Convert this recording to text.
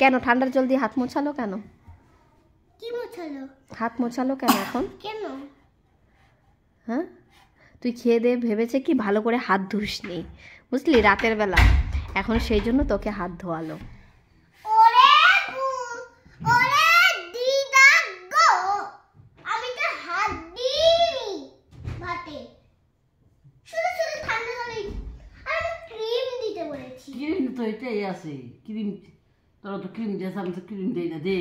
কেন ঠান্ডার জল দিয়ে হাত মোছালো কেন কি হাত মোছালো কেন এখন কেন হ্যাঁ তুই খেয়ে দে ভেবেছে কি ভালো করে হাত ধুস নি বুঝলি রাতের বেলা এখন সেই জন্য তোকে হাত ধোয়ালো ক্রিম তো এটাই আছে ক্রিম তোরা তো ক্রিম দিয়েছে আমি তো ক্রিম দিই না দে